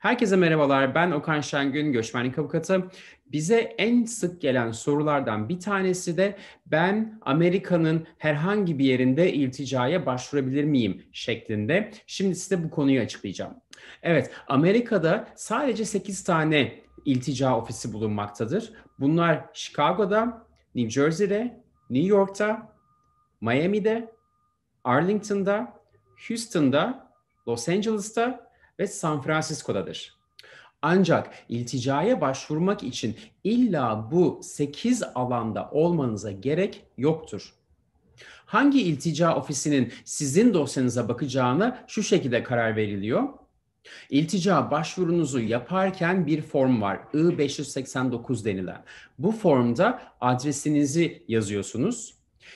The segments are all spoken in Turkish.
Herkese merhabalar. Ben Okan Şengün, göçmenlik avukatı. Bize en sık gelen sorulardan bir tanesi de ben Amerika'nın herhangi bir yerinde ilticaya başvurabilir miyim şeklinde. Şimdi size bu konuyu açıklayacağım. Evet, Amerika'da sadece 8 tane iltica ofisi bulunmaktadır. Bunlar Chicago'da, New Jersey'de, New York'ta, Miami'de, Arlington'da, Houston'da, Los Angeles'ta ve San Francisco'dadır. Ancak ilticaya başvurmak için illa bu 8 alanda olmanıza gerek yoktur. Hangi iltica ofisinin sizin dosyanıza bakacağına şu şekilde karar veriliyor. İltica başvurunuzu yaparken bir form var. I589 denilen. Bu formda adresinizi yazıyorsunuz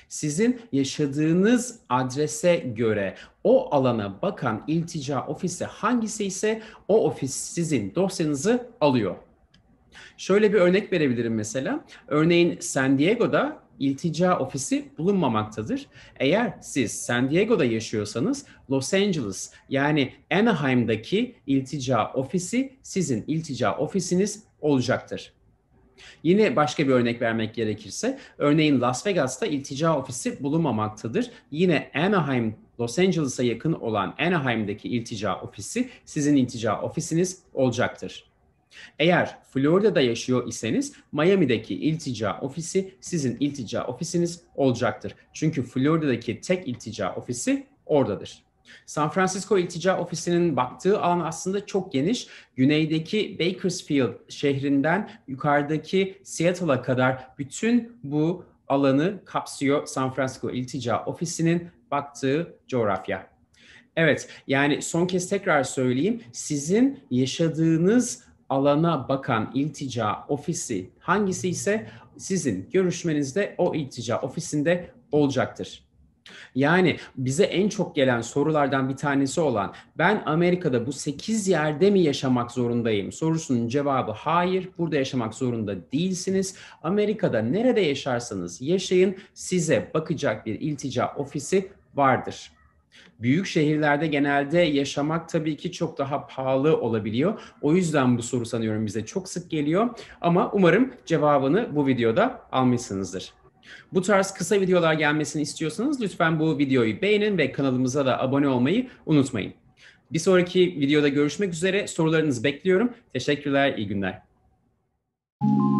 sizin yaşadığınız adrese göre o alana bakan iltica ofisi hangisi ise o ofis sizin dosyanızı alıyor. Şöyle bir örnek verebilirim mesela. Örneğin San Diego'da iltica ofisi bulunmamaktadır. Eğer siz San Diego'da yaşıyorsanız Los Angeles yani Anaheim'daki iltica ofisi sizin iltica ofisiniz olacaktır. Yine başka bir örnek vermek gerekirse, örneğin Las Vegas'ta iltica ofisi bulunmamaktadır. Yine Anaheim, Los Angeles'a yakın olan Anaheim'deki iltica ofisi sizin iltica ofisiniz olacaktır. Eğer Florida'da yaşıyor iseniz Miami'deki iltica ofisi sizin iltica ofisiniz olacaktır. Çünkü Florida'daki tek iltica ofisi oradadır. San Francisco İltica Ofisi'nin baktığı alan aslında çok geniş. Güneydeki Bakersfield şehrinden yukarıdaki Seattle'a kadar bütün bu alanı kapsıyor San Francisco İltica Ofisi'nin baktığı coğrafya. Evet, yani son kez tekrar söyleyeyim. Sizin yaşadığınız alana bakan iltica ofisi hangisi ise sizin görüşmenizde o iltica ofisinde olacaktır. Yani bize en çok gelen sorulardan bir tanesi olan ben Amerika'da bu 8 yerde mi yaşamak zorundayım sorusunun cevabı hayır. Burada yaşamak zorunda değilsiniz. Amerika'da nerede yaşarsanız yaşayın size bakacak bir iltica ofisi vardır. Büyük şehirlerde genelde yaşamak tabii ki çok daha pahalı olabiliyor. O yüzden bu soru sanıyorum bize çok sık geliyor ama umarım cevabını bu videoda almışsınızdır. Bu tarz kısa videolar gelmesini istiyorsanız lütfen bu videoyu beğenin ve kanalımıza da abone olmayı unutmayın. Bir sonraki videoda görüşmek üzere. Sorularınızı bekliyorum. Teşekkürler, iyi günler. Thank